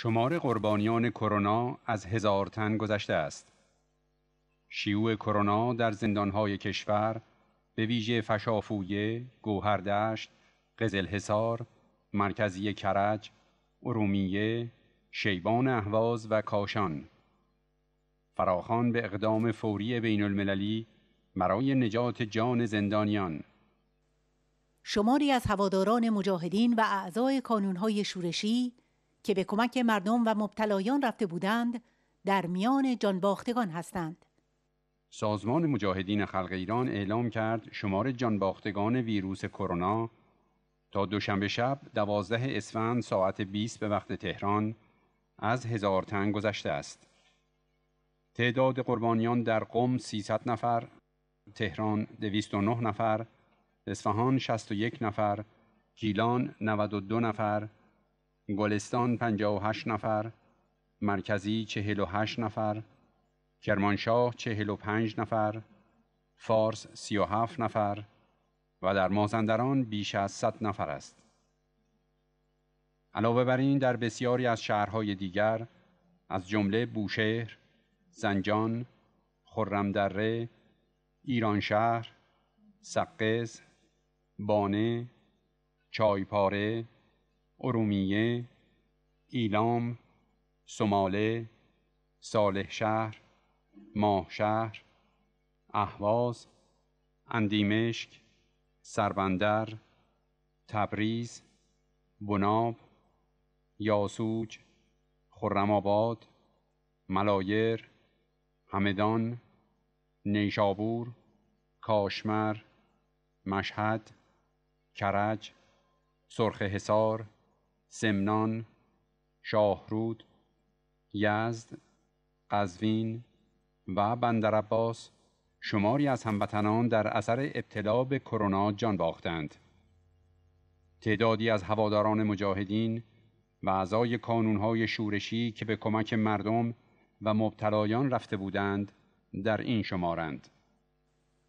شمار قربانیان کرونا از هزار تن گذشته است. شیوع کرونا در زندانهای کشور به ویژه فشافویه، گوهردشت، قزلحصار، مرکزی کرج، ارومیه، شیبان اهواز و کاشان فراخان به اقدام فوری بین المللی برای نجات جان زندانیان شماری از هواداران مجاهدین و اعضای کانونهای شورشی که به کمک مردم و مبتلایان رفته بودند در میان جانباختگان هستند. سازمان مجاهدین خلق ایران اعلام کرد شمار جانباختگان ویروس کرونا تا دوشنبه شب دوازده اسفند ساعت 20 به وقت تهران از هزار تن گذشته است. تعداد قربانیان در قم 300 نفر، تهران 209 نفر، اصفهان 61 نفر، گیلان 92 نفر، گلستان 58 نفر، مرکزی 48 نفر، کرمانشاه 45 نفر، فارس 37 نفر و در مازندران بیش از 100 نفر است. علاوه بر این در بسیاری از شهرهای دیگر از جمله بوشهر، زنجان، خرمدره، ایرانشهر، سقز، بانه، چایپاره، ارومیه، ایلام، سماله، صالح شهر، ماه شهر، احواز، اندیمشک، سربندر، تبریز، بناب، یاسوج، آباد، ملایر، همدان، نیشابور، کاشمر، مشهد، کرج، سرخ حصار، سمنان شاهرود یزد قزوین و بندرعباس شماری از هموطنان در اثر ابتلا به کرونا جان باختند تعدادی از هواداران مجاهدین و اعضای کانونهای شورشی که به کمک مردم و مبتلایان رفته بودند در این شمارند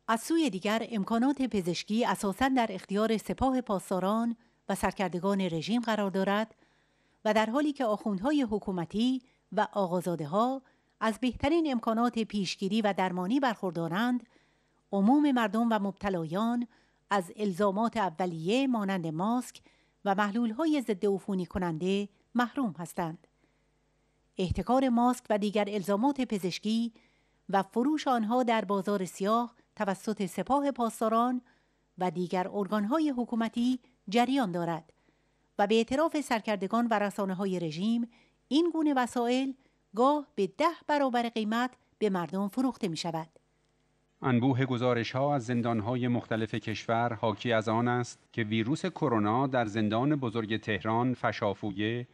از سوی دیگر امکانات پزشکی اساسا در اختیار سپاه پاسداران و سرکردگان رژیم قرار دارد و در حالی که آخوندهای حکومتی و آغازاده ها از بهترین امکانات پیشگیری و درمانی برخوردارند عموم مردم و مبتلایان از الزامات اولیه مانند ماسک و محلولهای ضد عفونی کننده محروم هستند احتکار ماسک و دیگر الزامات پزشکی و فروش آنها در بازار سیاه توسط سپاه پاسداران و دیگر ارگانهای حکومتی جریان دارد و به اعتراف سرکردگان و رسانه های رژیم این گونه وسایل گاه به ده برابر قیمت به مردم فروخته می شود. انبوه گزارش ها از زندان های مختلف کشور حاکی از آن است که ویروس کرونا در زندان بزرگ تهران فشافویه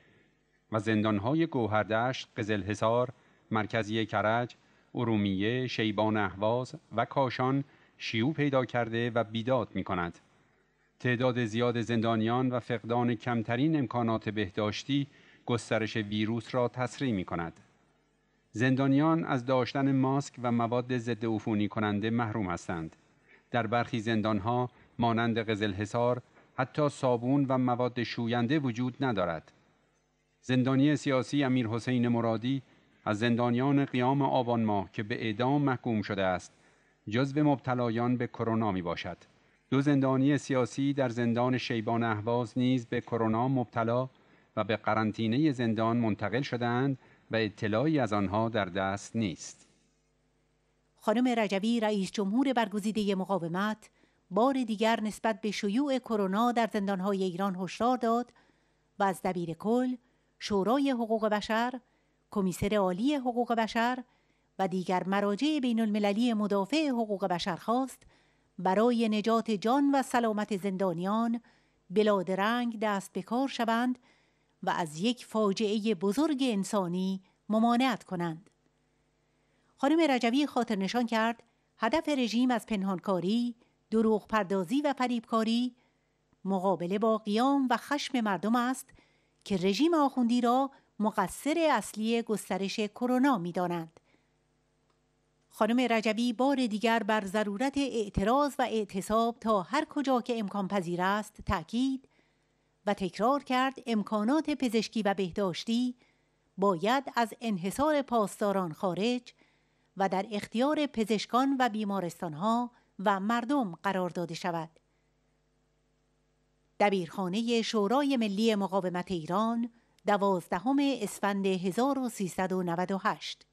و زندان های گوهردشت، قزلحصار، مرکزی کرج، ارومیه، شیبان احواز و کاشان شیوع پیدا کرده و بیداد می کند. تعداد زیاد زندانیان و فقدان کمترین امکانات بهداشتی گسترش ویروس را تسریع می کند. زندانیان از داشتن ماسک و مواد ضد عفونی کننده محروم هستند. در برخی زندانها مانند حصار، حتی صابون و مواد شوینده وجود ندارد. زندانی سیاسی امیر حسین مرادی از زندانیان قیام آبان ماه که به اعدام محکوم شده است جزو مبتلایان به کرونا می باشد. دو زندانی سیاسی در زندان شیبان اهواز نیز به کرونا مبتلا و به قرنطینه زندان منتقل شدند و اطلاعی از آنها در دست نیست. خانم رجبی رئیس جمهور برگزیده مقاومت بار دیگر نسبت به شیوع کرونا در زندانهای ایران هشدار داد و از دبیر کل، شورای حقوق بشر، کمیسر عالی حقوق بشر و دیگر مراجع بین المللی مدافع حقوق بشر خواست برای نجات جان و سلامت زندانیان رنگ دست به کار شوند و از یک فاجعه بزرگ انسانی ممانعت کنند. خانم رجوی خاطر نشان کرد هدف رژیم از پنهانکاری، دروغ پردازی و فریبکاری مقابله با قیام و خشم مردم است که رژیم آخوندی را مقصر اصلی گسترش کرونا می دانند. خانم رجبی بار دیگر بر ضرورت اعتراض و اعتصاب تا هر کجا که امکان پذیر است تاکید و تکرار کرد امکانات پزشکی و بهداشتی باید از انحصار پاسداران خارج و در اختیار پزشکان و بیمارستانها و مردم قرار داده شود. دبیرخانه شورای ملی مقاومت ایران دوازدهم اسفند 1398